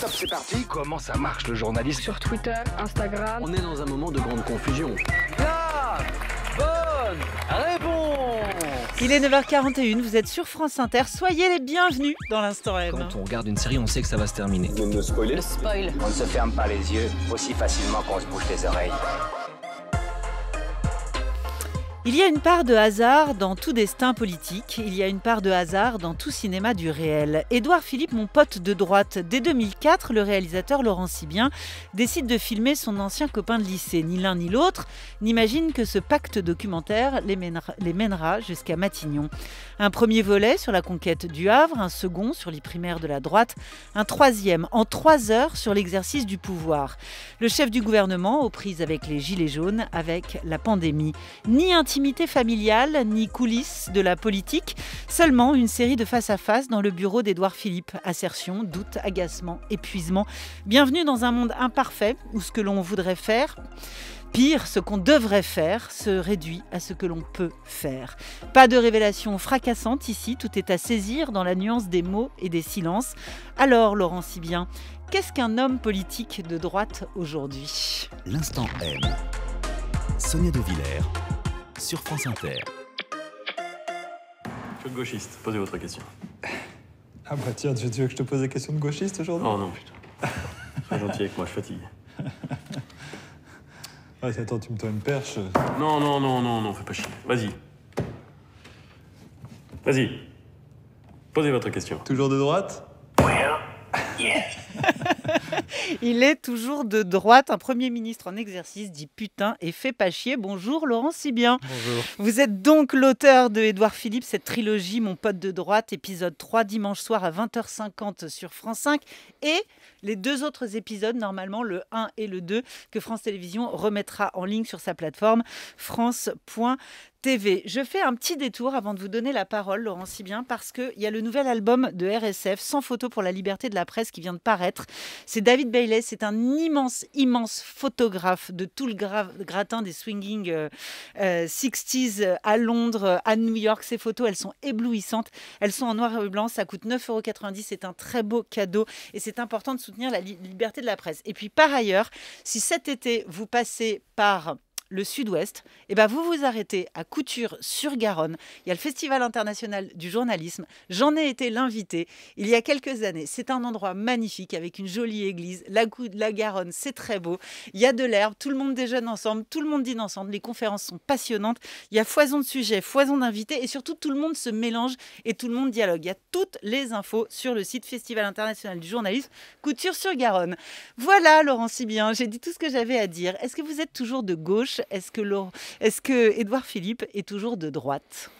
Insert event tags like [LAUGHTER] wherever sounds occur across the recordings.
Top, c'est parti. Comment ça marche le journalisme Sur Twitter, Instagram. On est dans un moment de grande confusion. La bonne réponse Il est 9h41, vous êtes sur France Inter. Soyez les bienvenus dans l'instant Quand on regarde une série, on sait que ça va se terminer. Ne spoiler. On ne se ferme pas les yeux aussi facilement qu'on se bouche les oreilles. Il y a une part de hasard dans tout destin politique, il y a une part de hasard dans tout cinéma du réel. Édouard Philippe, mon pote de droite, dès 2004, le réalisateur Laurent Sibien décide de filmer son ancien copain de lycée. Ni l'un ni l'autre n'imagine que ce pacte documentaire les mènera, jusqu'à Matignon. Un premier volet sur la conquête du Havre, un second sur les primaires de la droite, un troisième en trois heures sur l'exercice du pouvoir. Le chef du gouvernement aux prises avec les gilets jaunes, avec la pandémie. Ni intimité familiale ni coulisses de la politique, seulement une série de face-à-face dans le bureau d'Édouard Philippe. Assertion, doute, agacement, épuisement. Bienvenue dans un monde imparfait où ce que l'on voudrait faire Pire, ce qu'on devrait faire se réduit à ce que l'on peut faire. Pas de révélation fracassante ici, tout est à saisir dans la nuance des mots et des silences. Alors, Laurent Sibien, qu'est-ce qu'un homme politique de droite aujourd'hui L'instant M. Sonia de Villers sur France Inter. Je suis gauchiste, posez votre question. Ah bah tiens, tu veux que je te pose des questions de gauchiste aujourd'hui Oh non, putain. Sois gentil avec moi, je fatigue. [LAUGHS] Ah, attends, tu me tends une perche. Non, non, non, non, non, fais pas chier. Vas-y. Vas-y. Posez votre question. Toujours de droite Yeah [LAUGHS] [LAUGHS] Il est toujours de droite. Un Premier ministre en exercice dit putain et fait pas chier. Bonjour Laurent Sibien. Bonjour. Vous êtes donc l'auteur de Édouard Philippe, cette trilogie Mon pote de droite, épisode 3 dimanche soir à 20h50 sur France 5. Et les deux autres épisodes, normalement le 1 et le 2, que France Télévisions remettra en ligne sur sa plateforme france.tv. Je fais un petit détour avant de vous donner la parole, Laurent Sibien, parce qu'il y a le nouvel album de RSF, Sans photo pour la liberté de la presse, qui vient de paraître. C'est David Bailey, c'est un immense, immense photographe de tout le gratin des swinging 60s euh, euh, euh, à Londres, à New York. Ses photos, elles sont éblouissantes. Elles sont en noir et blanc. Ça coûte 9,90 euros. C'est un très beau cadeau et c'est important de soutenir la liberté de la presse. Et puis par ailleurs, si cet été vous passez par le sud-ouest, eh ben vous vous arrêtez à Couture-sur-Garonne. Il y a le Festival international du journalisme. J'en ai été l'invité il y a quelques années. C'est un endroit magnifique avec une jolie église. La, la Garonne, c'est très beau. Il y a de l'herbe, tout le monde déjeune ensemble, tout le monde dîne ensemble. Les conférences sont passionnantes. Il y a foison de sujets, foison d'invités et surtout tout le monde se mélange et tout le monde dialogue. Il y a toutes les infos sur le site Festival international du journalisme Couture-sur-Garonne. Voilà, Laurent Sibien, j'ai dit tout ce que j'avais à dire. Est-ce que vous êtes toujours de gauche est-ce que, Edouard Philippe est toujours de droite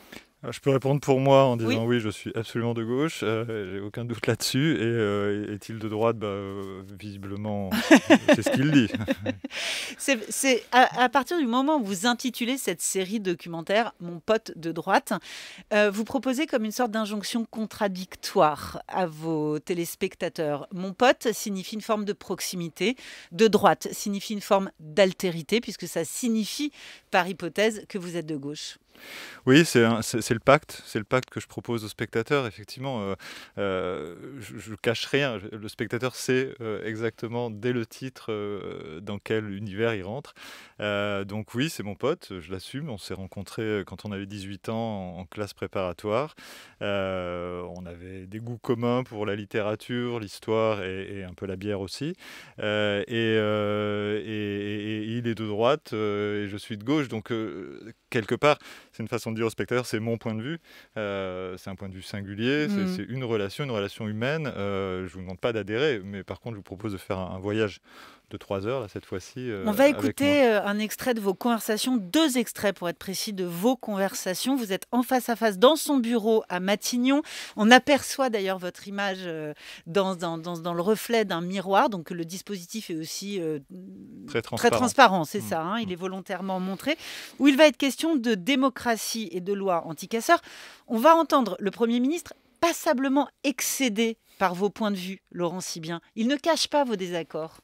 ah, je peux répondre pour moi en disant oui, je suis absolument de gauche, euh, j'ai aucun doute là-dessus. Et euh, est-il de droite bah, euh, Visiblement, [LAUGHS] c'est ce qu'il dit. [LAUGHS] c'est à, partir du moment où vous intitulez cette série documentaire Mon pote de droite, vous proposez comme une sorte d'injonction contradictoire à vos téléspectateurs. Mon pote signifie une forme de proximité, de droite signifie une forme d'altérité, puisque ça signifie par hypothèse que vous êtes de gauche. Oui, c'est le pacte, c'est le pacte que je propose au spectateur. Effectivement, euh, euh, je, ne cache rien. Le spectateur sait euh, exactement dès le titre dans quel univers il rentre. donc oui, c'est mon pote, je l'assume. On s'est rencontrés quand on avait 18 ans en, classe préparatoire. on avait des goûts communs pour la littérature, l'histoire et, un peu la bière aussi. Et, et, il est de droite et je suis de gauche, donc quelque part, c'est une façon de dire au spectateur, c'est mon point de vue, euh, c'est un point de vue singulier, c'est mm. une relation, une relation humaine. je euh, je vous demande pas d'adhérer, mais par contre, je vous propose de faire un voyage de trois heures, à cette fois-ci. Euh, On va écouter euh, un extrait de vos conversations, deux extraits pour être précis de vos conversations. Vous êtes en face à face dans son bureau à Matignon. On aperçoit d'ailleurs votre image euh, dans, dans, dans, le reflet d'un miroir, donc le dispositif est aussi très transparent, c'est mm. ça, hein. il mm. est volontairement montré, où il va être question de démocratie et de loi anti-casseurs. On va entendre le Premier ministre passablement excédé par vos points de vue, Laurent Sibien. Il ne cache pas vos désaccords.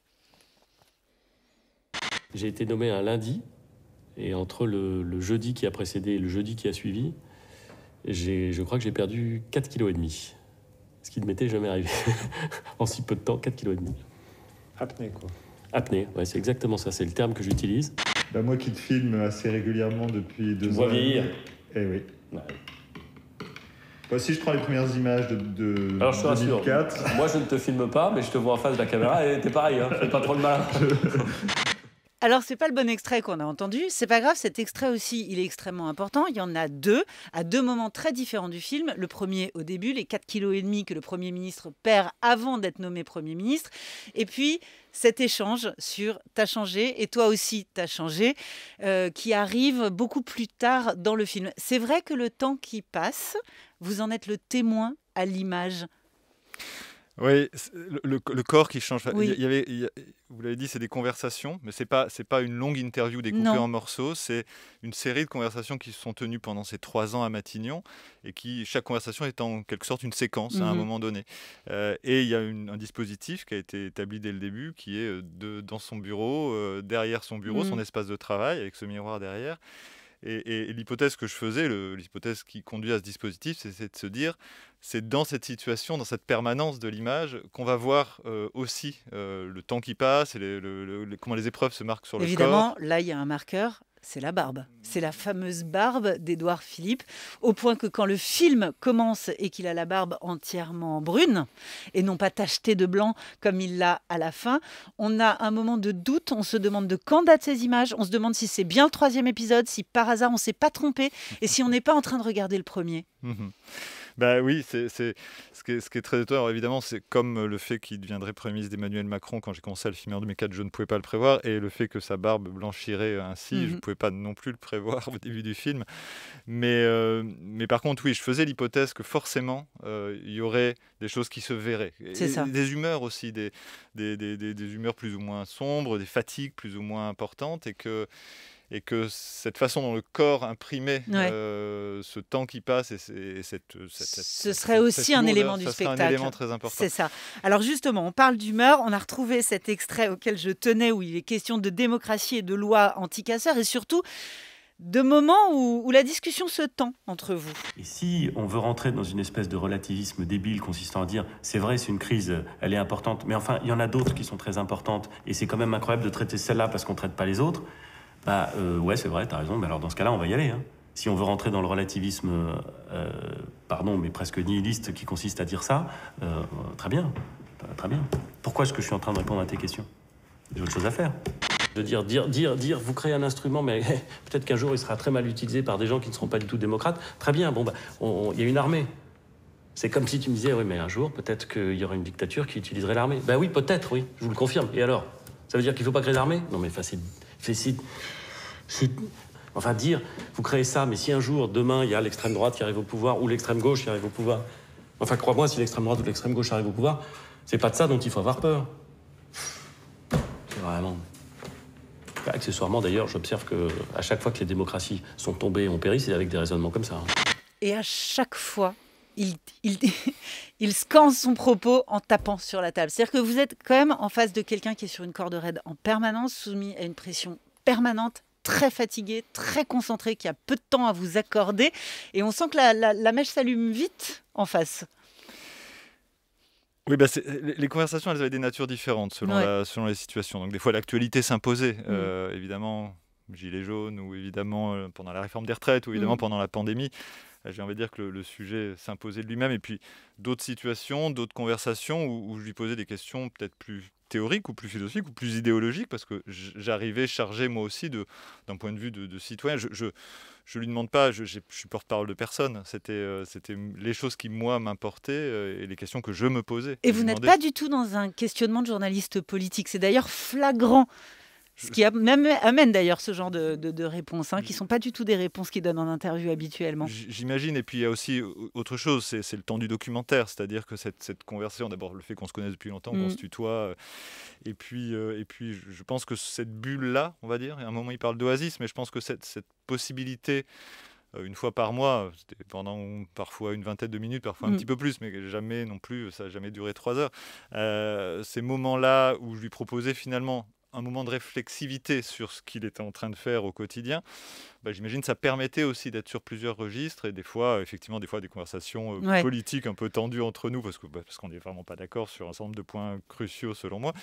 J'ai été nommé un lundi, et entre le, jeudi qui a précédé et le jeudi qui a suivi, je crois que j'ai perdu et kg. Ce qui ne m'était jamais arrivé. [LAUGHS] en si peu de temps, 4,5 kg. Apnée, quoi. Apnée, ouais, c'est exactement ça. C'est le terme que j'utilise. Bah, moi qui te filme assez régulièrement depuis deux tu ans. vieillir. Eh oui. Voici bah, je prends les premières images de, de Alors, je Moi, je ne te filme pas, mais je te vois en face de la caméra et t'es pareil. Hein. Fais pas trop de mal. [LAUGHS] Alors, c'est pas le bon extrait qu'on a entendu. C'est pas grave, cet extrait aussi, il est extrêmement important. Il y en a deux, à deux moments très différents du film. Le premier au début, les 4,5 kg que le Premier ministre perd avant d'être nommé Premier ministre. Et puis, cet échange sur T'as changé et toi aussi t'as changé, euh, qui arrive beaucoup plus tard dans le film. C'est vrai que le temps qui passe, vous en êtes le témoin à l'image. Oui, le, corps qui change. vous l'avez dit, c'est des conversations, mais c'est pas pas une longue interview découpée en morceaux. C'est une série de conversations qui se sont tenues pendant ces trois ans à Matignon et qui chaque conversation est en quelque sorte une séquence à un mhm. moment donné. Euh, et il y a un dispositif qui a été établi dès le début, qui est euh, de, dans son bureau, euh, derrière son bureau, mhm. son espace de travail avec ce miroir derrière. Et, l'hypothèse que je faisais, l'hypothèse qui conduit à ce dispositif, c'est de se dire, c'est dans cette situation, dans cette permanence de l'image, qu'on va voir euh, aussi euh, le temps qui passe et comment les épreuves se marquent sur le corps. Évidemment, là, il y a un marqueur c'est la barbe. C'est la fameuse barbe d'Édouard Philippe, au point que quand le film commence et qu'il a la barbe entièrement brune, et non pas tachetée de blanc comme il l'a à la fin, on a un moment de doute, on se demande de quand datent ces images, on se demande si c'est bien le troisième épisode, si par hasard on ne s'est pas trompé, et si on n'est pas en train de regarder le premier. Mhm. Bah oui, c'est ce, ce, qui est très étonnant. évidemment, c'est comme euh, le fait qu'il deviendrait Premier ministre d'Emmanuel Macron quand j'ai commencé à le filmer en 2004, je ne pouvais pas le prévoir, et le fait que sa barbe blanchirait ainsi, je ne mmh pouvais pas non plus le prévoir au début du film. Mais, euh, mais par contre, oui, je faisais l'hypothèse que forcément, euh, il y aurait des choses qui se verraient. C'est ça. Des humeurs aussi, des, des, des, des humeurs plus ou moins sombres, des fatigues plus ou moins importantes, et que et que cette façon dont le corps imprimait euh, ce temps qui passe et, euh, cette, ce serait aussi un élément du spectacle. un élément très important. C'est ça. Alors justement, on parle d'humeur. On a retrouvé cet extrait auquel je tenais où il est question de démocratie et de loi anti-casseurs et surtout de moments où, où, la discussion se tend entre vous. Et si on veut rentrer dans une espèce de relativisme débile consistant à dire c'est vrai, c'est une crise, elle est importante, mais enfin, il y en a d'autres qui sont très importantes et c'est quand même incroyable de traiter celle-là parce qu'on ne traite pas les autres. Bah euh, ouais, c'est vrai, t'as raison. Mais alors dans ce cas-là, on va y aller. Hein. Si on veut rentrer dans le relativisme, euh, euh, pardon, mais presque nihiliste qui consiste à dire ça, très bien, bah, très bien. Pourquoi est-ce que je suis en train de répondre à tes questions J'ai autre chose à faire. Je dire, dire, dire, vous créez un instrument, mais [LAUGHS] peut-être qu'un jour il sera très mal utilisé par des gens qui ne seront pas du tout démocrates. Très bien, bon, bah, il y a une armée. C'est comme si tu me disais, oui, mais un jour, peut-être qu'il y aura une dictature qui utiliserait l'armée. bah oui, peut-être, oui, je vous le confirme. Et alors Ça veut dire qu'il ne faut pas créer l'armée Non, mais facile. C'est, enfin, dire, vous créez ça, mais si un jour, demain, il y a l'extrême droite qui arrive au pouvoir ou l'extrême gauche qui arrive au pouvoir, enfin, crois-moi, si l'extrême droite ou l'extrême gauche arrive au pouvoir, c'est pas de ça dont il faut avoir peur. Vraiment. Accessoirement, d'ailleurs, j'observe que à chaque fois que les démocraties sont tombées et ont péri, c'est avec des raisonnements comme ça. Hein. Et à chaque fois, il, [LAUGHS] il, scanse son propos en tapant sur la table. C'est-à-dire que vous êtes quand même en face de quelqu'un qui est sur une corde raide en permanence, soumis à une pression permanente, très fatigué, très concentré, qui a peu de temps à vous accorder. Et on sent que la, mèche s'allume vite en face. Oui, bah, les conversations, elles avaient des natures différentes selon, selon les situations. Donc des fois, l'actualité s'imposait, mm. euh, évidemment, gilet jaune, ou évidemment euh, pendant la réforme des retraites, ou évidemment mm. pendant la pandémie j'ai envie de dire que le, sujet s'imposait de lui-même. Et puis d'autres situations, d'autres conversations où, je lui posais des questions peut-être plus théoriques ou plus philosophiques ou plus idéologiques, parce que j'arrivais chargé moi aussi d'un point de vue de, citoyen. Je, je, lui demande pas, je, ne suis porte-parole de personne. C'était euh, c'était les choses qui, moi, m'importaient euh, et les questions que je me posais. Et vous n'êtes pas du tout dans un questionnement de journaliste politique. C'est d'ailleurs flagrant ce qui amène d'ailleurs ce genre de, réponses, hein, qui ne sont pas du tout des réponses qu'ils donnent en interview habituellement. J'imagine, et puis il y a aussi autre chose, c'est le temps du documentaire, c'est-à-dire que cette, conversation, d'abord le fait qu'on se connaisse depuis longtemps, qu'on mm. se tutoie, euh, et puis, euh, et puis je pense que cette bulle-là, on va dire, à un moment il parle d'oasis, mais je pense que cette, possibilité euh, une fois par mois, pendant parfois une vingtaine de minutes, parfois un mm. petit peu plus, mais jamais non plus, ça n'a jamais duré trois heures. ces moments-là où je lui proposais finalement un moment de réflexivité sur ce qu'il était en train de faire au quotidien, bah, j'imagine ça permettait aussi d'être sur plusieurs registres et des fois, euh, effectivement, des fois des conversations euh, politiques un peu tendues entre nous parce que bah, parce qu'on n'est vraiment pas d'accord sur un ensemble de points cruciaux selon moi.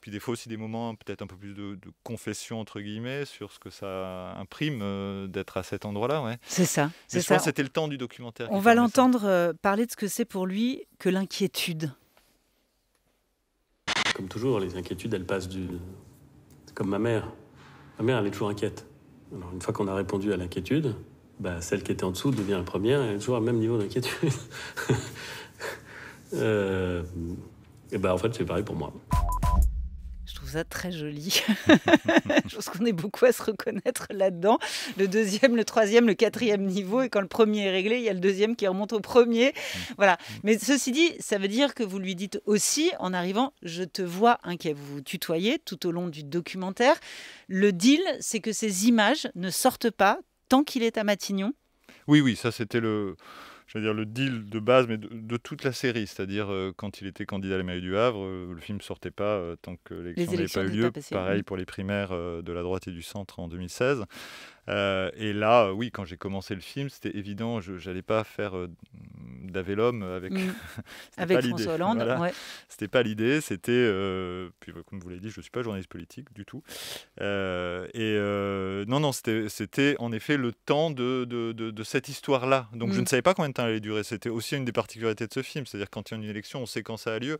Puis des fois aussi des moments peut-être un peu plus de, confession entre guillemets sur ce que ça imprime euh, d'être à cet endroit-là. Ouais. C'est ça. C'est ça. C'était le temps du documentaire. On va l'entendre parler de ce que c'est pour lui que l'inquiétude. Comme toujours, les inquiétudes, elles passent du, comme ma mère. Ma mère, elle est toujours inquiète. Alors, une fois qu'on a répondu à l'inquiétude, bah, celle qui était en dessous devient la première et elle est toujours au même niveau d'inquiétude. [LAUGHS] Euh, et bah, en fait, c'est pareil pour moi très joli. [LAUGHS] je pense qu'on est beaucoup à se reconnaître là-dedans. Le deuxième, le troisième, le quatrième niveau. Et quand le premier est réglé, il y a le deuxième qui remonte au premier. Voilà. Mais ceci dit, ça veut dire que vous lui dites aussi, en arrivant, je te vois inquiet. Vous vous tutoyez tout au long du documentaire. Le deal, c'est que ces images ne sortent pas tant qu'il est à Matignon. Oui, oui, ça c'était le je veux dire, le deal de base, mais de, toute la série. C'est-à-dire, euh, quand il était candidat à la mairie du Havre, euh, le film ne sortait pas euh, tant que l'élection n'avait pas eu lieu. Pareil pour les primaires de la droite et du centre en 2016. Euh, et là, euh, oui, quand j'ai commencé le film, c'était évident, je n'allais pas faire euh, Lhomme avec, mm. [LAUGHS] François Hollande. C'était pas l'idée, c'était, euh, puis bah, comme vous l'avez dit, je ne suis pas journaliste politique du tout. et non, non, c'était en effet le temps de, cette histoire-là. Donc je mm. ne savais pas combien de temps elle allait durer. C'était aussi une des particularités de ce film, c'est-à-dire quand il y a une élection, on sait quand ça a lieu.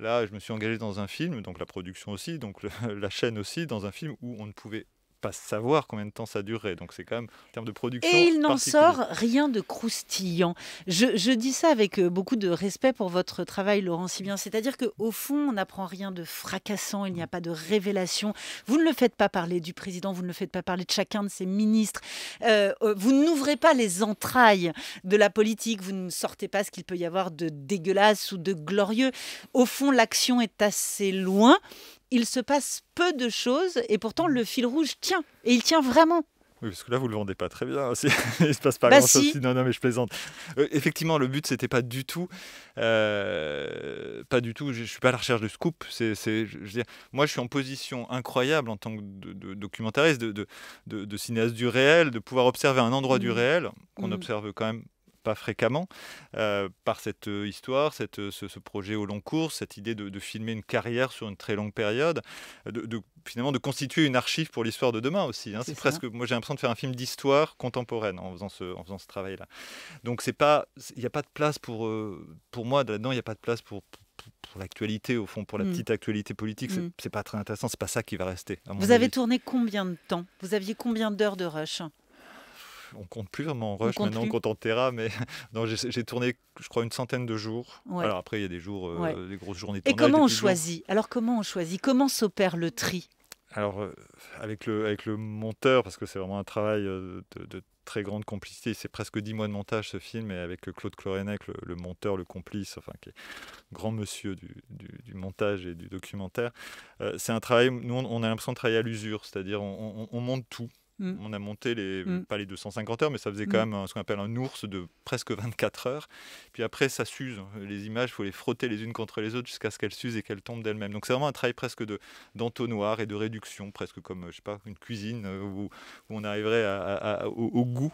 Là, je me suis engagé dans un film, donc la production aussi, donc [LAUGHS] la chaîne aussi, dans un film où on ne pouvait pas savoir combien de temps ça durerait. Donc c'est quand même en termes de production. Et il n'en sort rien de croustillant. Je, dis ça avec euh, beaucoup de respect pour votre travail, Laurent si bien C'est-à-dire qu'au fond, on n'apprend rien de fracassant, il n'y a pas de révélation. Vous ne le faites pas parler du président, vous ne le faites pas parler de chacun de ses ministres. Euh, euh, vous n'ouvrez pas les entrailles de la politique, vous ne sortez pas ce qu'il peut y avoir de dégueulasse ou de glorieux. Au fond, l'action est assez loin il se passe peu de choses et pourtant le fil rouge tient. Et il tient vraiment. Oui, parce que là, vous le vendez pas très bien. Hein, [LAUGHS] il se passe pas bah grand-chose. Non, non, mais je plaisante. Euh, effectivement, le but, c'était pas du tout, euh, pas du tout. Je, ne suis pas à la recherche de scoop. C'est, je, moi, je suis en position incroyable en tant que de, documentariste, de, de, de, cinéaste du réel, de pouvoir observer un endroit du réel qu'on mm. observe quand même pas fréquemment, euh, par cette euh, histoire, cette, euh, ce, projet au long cours, cette idée de, filmer une carrière sur une très longue période, de, finalement de constituer une archive pour l'histoire de demain aussi. Hein. C'est presque, moi j'ai l'impression de faire un film d'histoire contemporaine en faisant ce, en faisant ce travail-là. Donc c'est pas, il n'y a pas de place pour, pour moi là-dedans, il n'y a pas de place pour, l'actualité, au fond, pour la mm. petite actualité politique, c'est n'est mm. pas très intéressant, c'est pas ça qui va rester. Vous avez tourné combien de temps Vous aviez combien d'heures de rush on compte plus vraiment rush, maintenant on compte en Terra, mais [LAUGHS] j'ai tourné, je crois, une centaine de jours. Alors après, il y a des jours, euh, des grosses journées de tournage, Et comment on choisit Alors comment on choisit Comment s'opère le tri alors, euh, avec, le, avec le monteur, parce que c'est vraiment un travail euh, de, très grande complicité. C'est presque dix mois de montage ce film, et avec Claude Clorenec, le, monteur, le complice, enfin qui est grand monsieur du, montage et du documentaire. c'est un travail, nous on, a l'impression de travailler à l'usure, c'est-à-dire on monte tout. Mm. On a monté, les, mm. pas les 250 heures, mais ça faisait mm. quand même euh, ce qu'on appelle un ours de presque 24 heures. Puis après, ça s'use. Les images, il faut les frotter les unes contre les autres jusqu'à ce qu'elles s'usent et qu'elles tombent d'elles-mêmes. Donc c'est vraiment un travail presque de, d'entonnoir et de réduction, presque comme, euh, je sais pas, une cuisine euh, où, on arriverait au, goût,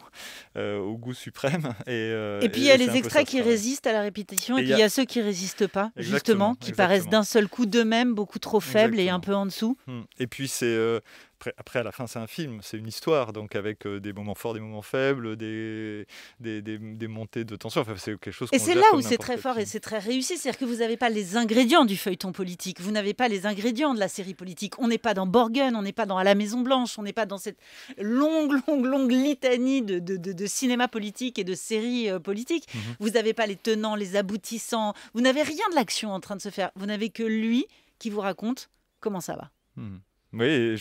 au goût suprême. Et, puis il y a les extraits qui résistent à la répétition et, puis il y, a... ceux qui résistent pas, justement, qui paraissent d'un seul coup d'eux-mêmes beaucoup trop faibles et un peu en dessous. Hmm. Et puis c'est après, à la fin, c'est un film, c'est une histoire, donc avec euh, des moments forts, des moments faibles, des, des, montées de tension. Enfin, c'est quelque chose. Et c'est là où c'est très fort et c'est très réussi, c'est-à-dire que vous n'avez pas les ingrédients du feuilleton politique, vous n'avez pas les ingrédients de la série politique. On n'est pas dans Borgen, on n'est pas dans À la Maison Blanche, on n'est pas dans cette longue, longue, longue litanie de, cinéma politique et de séries politique. Euh, politiques. Mhm. Vous n'avez pas les tenants, les aboutissants. Vous n'avez rien de l'action en train de se faire. Vous n'avez que lui qui vous raconte comment ça va. Hmm. Oui,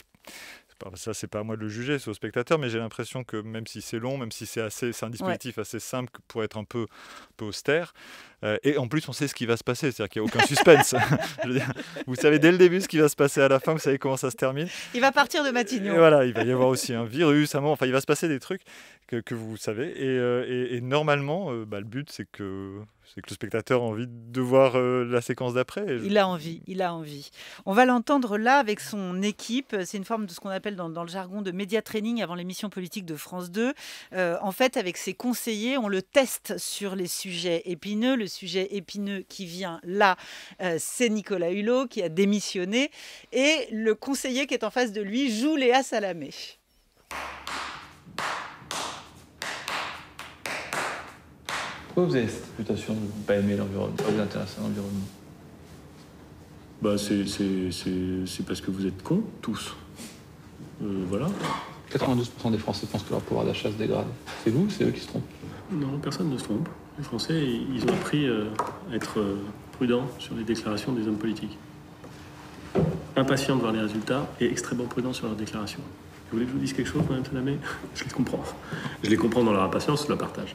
ça c'est pas à moi de le juger, c'est au spectateur, mais j'ai l'impression que même si c'est long, même si c'est assez, c'est un dispositif assez simple pour être un peu, un peu austère, euh, et en plus, on sait ce qui va se passer, c'est-à-dire qu'il n'y a aucun suspense. [LAUGHS] vous savez dès le début ce qui va se passer à la fin, vous savez comment ça se termine. Il va partir de Matignon. voilà, il va y avoir aussi un virus, enfin, il va se passer des trucs que, vous savez. Et, euh, normalement, euh, bah, le but, c'est que c'est que le spectateur a envie de voir la séquence d'après. Il a envie, il a envie. On va l'entendre là avec son équipe. C'est une forme de ce qu'on appelle dans, le jargon de média training avant l'émission politique de France 2. en fait, avec ses conseillers, on le teste sur les sujets épineux, le sujet épineux qui vient là, euh, c'est Nicolas Hulot qui a démissionné. Et le conseiller qui est en face de lui joue Léa Salamé. Pourquoi vous avez cette réputation de ne pas aimer l'environnement, pas vous intéresser à l'environnement Bah, c'est parce que vous êtes cons, tous. Euh, voilà. 92% des Français pensent que leur pouvoir d'achat se dégrade. C'est vous c'est eux qui se trompent Non, personne ne se trompe. Les Français, ils ont appris euh, à être euh, prudents sur les déclarations des hommes politiques. Impatients de voir les résultats et extrêmement prudents sur leurs déclarations. Vous voulez que je vous dise quelque chose, Madame Salamé Je les comprends. Je les comprends dans leur impatience, je la partage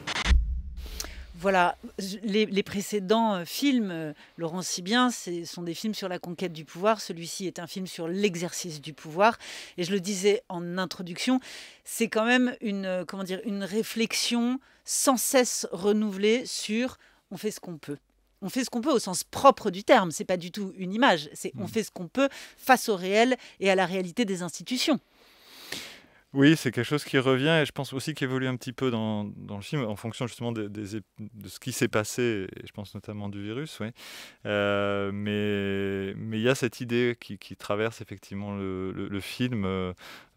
voilà, les, précédents euh, films, euh, Laurent Sibien, sont des films sur la conquête du pouvoir. Celui-ci est un film sur l'exercice du pouvoir. Et je le disais en introduction, c'est quand même une, euh, comment dire, une réflexion sans cesse renouvelée sur on fait ce qu'on peut on fait ce qu'on peut au sens propre du terme. C'est pas du tout une image. C'est on mmh. fait ce qu'on peut face au réel et à la réalité des institutions. Oui, c'est quelque chose qui revient et je pense aussi qu'il évolue un petit peu dans, le film en fonction justement de, ce qui s'est passé, et je pense notamment du virus. Oui. Euh, mais il y a cette idée qui, traverse effectivement le, film euh,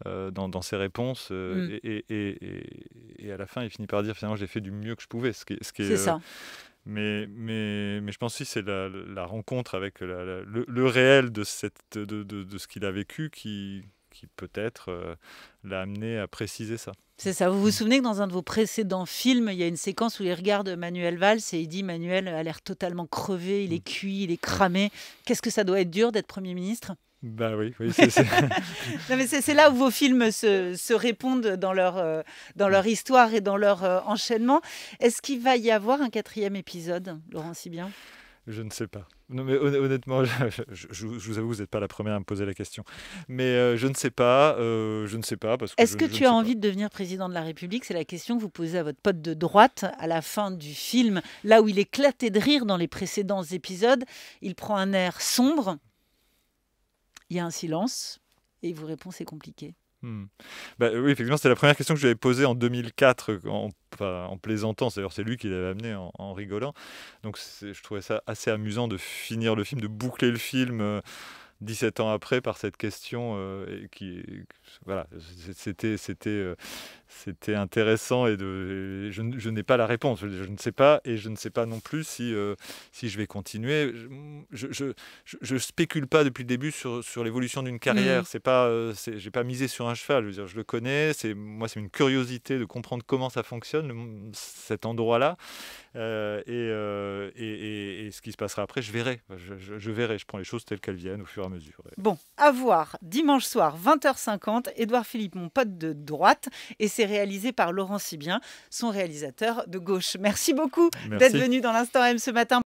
euh, dans, ses réponses mm. et, à la fin, il finit par dire finalement j'ai fait du mieux que je pouvais. Ce qui, est, ça. Mais, mais, mais, je pense que c'est la, rencontre avec le, réel de, de, de ce qu'il a vécu qui, qui peut-être euh, l'a amené à préciser ça. C'est ça. Vous vous souvenez que dans un de vos précédents films, il y a une séquence où il regarde Manuel Valls et il dit Manuel a l'air totalement crevé, il est mm. cuit, il est cramé. Qu'est-ce que ça doit être dur d'être Premier ministre Ben oui, oui [LAUGHS] [LAUGHS] c'est là où vos films se, répondent dans leur, euh, dans leur mm. histoire et dans leur euh, enchaînement. Est-ce qu'il va y avoir un quatrième épisode, Laurent Sibien je ne sais pas. Non, mais honnêtement, [LAUGHS] je, vous avoue, vous n'êtes pas la première à me poser la question. Mais euh, je ne sais pas. Euh, je ne sais pas que. Est-ce que tu as envie de devenir président de la République C'est la question que vous posez à votre pote de droite à la fin du film, là où il éclatait de rire dans les précédents épisodes. Il prend un air sombre. Il y a un silence et il vous répond c'est compliqué. Hmm. Bah, oui, effectivement, c'était la première question que je lui avais posée en 2004, en, en plaisantant. D'ailleurs, c'est lui qui l'avait amené en, en, rigolant. Donc, je trouvais ça assez amusant de finir le film, de boucler le film euh, 17 ans après par cette question euh, qui voilà c'était c'était euh, c'était intéressant et, de, je, n'ai pas la réponse je, ne sais pas et je ne sais pas non plus si euh, si je vais continuer je, je, je, spécule pas depuis le début sur, sur l'évolution d'une carrière je mmh. c'est pas j'ai pas misé sur un cheval je veux dire je le connais c'est moi c'est une curiosité de comprendre comment ça fonctionne cet endroit là et, et, et, ce qui se passera après je verrai je, verrai je prends les choses telles qu'elles viennent au fur et à Bon, à voir dimanche soir 20h50, Édouard Philippe, mon pote de droite, et c'est réalisé par Laurent Sibien, son réalisateur de gauche. Merci beaucoup d'être venu dans l'instant M ce matin.